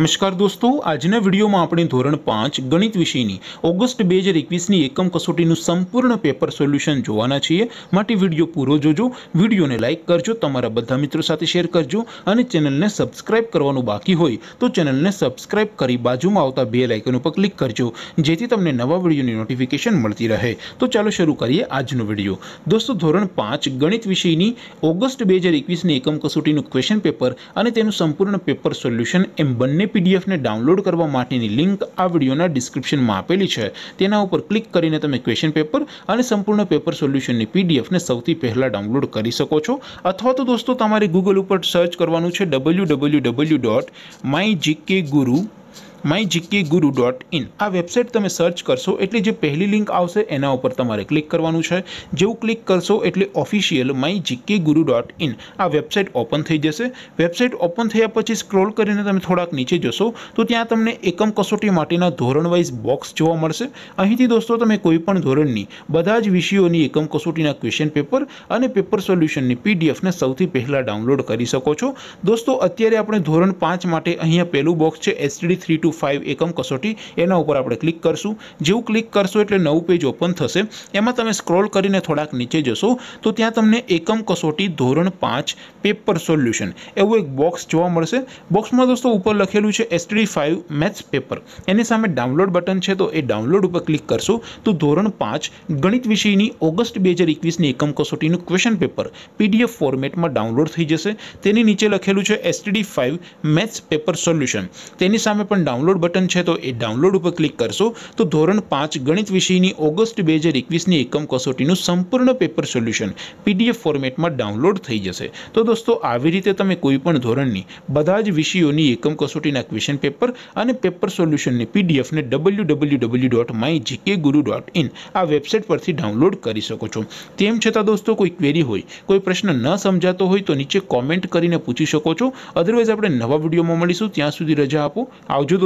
અમશ કાર્તુસ્ટુ આજનો વિડિયોમાં આપણે ધોરણ 5 ગણિત વિષયની ઓગસ્ટ 2021 ની એકમ કસોટીનું સંપૂર્ણ પેપર સોલ્યુશન જોવાના છે માટી વિડિયો પૂરો જોજો વિડિયોને લાઈક કરજો તમારા બધા મિત્રો સાથે શેર કરજો અને ચેનલને સબ્સ્ક્રાઇબ કરવાનો બાકી હોય તો ચેનલને સબ્સ્ક્રાઇબ કરી બાજુમાં આવતા બેલ આઇકન પર ક્લિક કરજો જેથી તમને નવા વિડિયોની નોટિફિકેશન મળતી રહે તો ચાલો શરૂ કરીએ આજનો વિડિયો દોસ્તો ધોરણ 5 ગણિત વિષયની ઓગસ્ટ 2021 ની એકમ કસોટીનું ક્વેશ્ચન પેપર અને તેનું સંપૂર્ણ પેપર સોલ્યુશન એમ બન पीडीएफ ને ડાઉનલોડ કરવા માટેની લિંક આ વિડિયોના ડિસ્ક્રિપ્શનમાં આપેલી છે તેના ઉપર ક્લિક કરીને તમે ક્વેશ્ચન પેપર અને સંપૂર્ણ પેપર સોલ્યુશનની પીડીએફ ને સૌથી પહેલા ડાઉનલોડ કરી શકો છો અથવા તો દોસ્તો તમારે Google ઉપર સર્ચ કરવાનું છે www.mygkguru mygkguide.in આ વેબસાઈટ તમે સર્ચ કરશો એટલે જે પહેલી લિંક આવશે એના ઉપર તમારે ક્લિક કરવાનું છે જેઉ ક્લિક કરશો એટલે ઓફિશિયલ mygkguide.in આ વેબસાઈટ ઓપન થઈ જશે વેબસાઈટ ઓપન થયા પછી સ્ક્રોલ કરીને તમે થોડાક નીચે જોશો તો ત્યાં તમને એકમ કસોટી માટેનો ધોરણ વાઈઝ બોક્સ જોવા મળશે અહીંથી દોસ્તો તમે કોઈ પણ ધોરણની બધા જ વિષયોની એકમ કસોટીના ક્વેશ્ચન પેપર અને પેપર સોલ્યુશનની પીડીએફ ને સૌથી પહેલા ડાઉનલોડ કરી શકો છો દોસ્તો અત્યારે આપણે ધોરણ 5 માટે અહીંયા પહેલો બોક્સ છે STD 3 ટુ ફાઇવ એકમ કસોટી એના ઉપર આપણે ક્લિક કરશું જેવું ક્લિક કરશો એટલે નવું પેજ ઓપન થશે એમાં તમે સ્ક્રોલ કરીને થોડાક નીચે જશો તો ત્યાં તમને એકમ કસોટી ધોરણ પાંચ પેપર સોલ્યુશન એવું એક બોક્સ જોવા મળશે બોક્સમાં દોસ્તો ઉપર લખેલું છે એસટી ફાઇવ મેથ્સ પેપર એની સામે ડાઉનલોડ બટન છે તો એ ડાઉનલોડ ઉપર ક્લિક કરશો તો ધોરણ પાંચ ગણિત વિષયની ઓગસ્ટ બે હજાર એકવીસની એકમ કસોટીનું ક્વેશ્ચન પેપર પીડીએફ ફોર્મેટમાં ડાઉનલોડ થઈ જશે તેની નીચે લખેલું છે ST five maths paper solution તેની સામે પણ ડાઉનલોડ ડાઉનલોડ બટન છે તો એ ડાઉનલોડ ઉપર ક્લિક કરશો તો ધોરણ 5 ગણિત વિષયની ઓગસ્ટ 2021 ની એકમ કસોટીનું સંપૂર્ણ પેપર સોલ્યુશન પીડીએફ ફોર્મેટમાં ડાઉનલોડ થઈ જશે તો દોસ્તો આવી રીતે તમે કોઈ પણ ધોરણની બધા જ વિષયોની એકમ કસોટીના ક્વેશ્ચન પેપર અને પેપર સોલ્યુશનની પીડીએફ ને www.mygkguru.in આ વેબસાઈટ પરથી ડાઉનલોડ કરી શકો છો તેમ છતાં દોસ્તો કોઈ ક્વેરી હોય કોઈ પ્રશ્ન ન સમજાતો હોય તો નીચે કમેન્ટ કરીને પૂછી શકો છો અધરવાઇઝ આપણે નવા વિડિયોમાં મળીશું ત્યાં સુધી રજા આપો આવજો